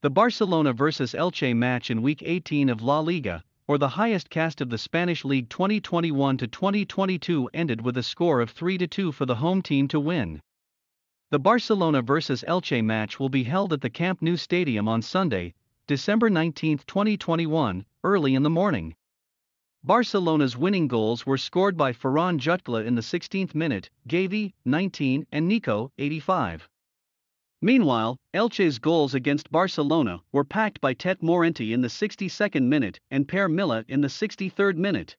the Barcelona vs Elche match in Week 18 of La Liga, or the highest cast of the Spanish League 2021-2022 ended with a score of 3-2 for the home team to win. The Barcelona vs Elche match will be held at the Camp Nou Stadium on Sunday, December 19, 2021, early in the morning. Barcelona's winning goals were scored by Ferran Jutgla in the 16th minute, Gavi, 19, and Nico, 85. Meanwhile, Elche's goals against Barcelona were packed by Tet Morenti in the 62nd minute and Per Milla in the 63rd minute.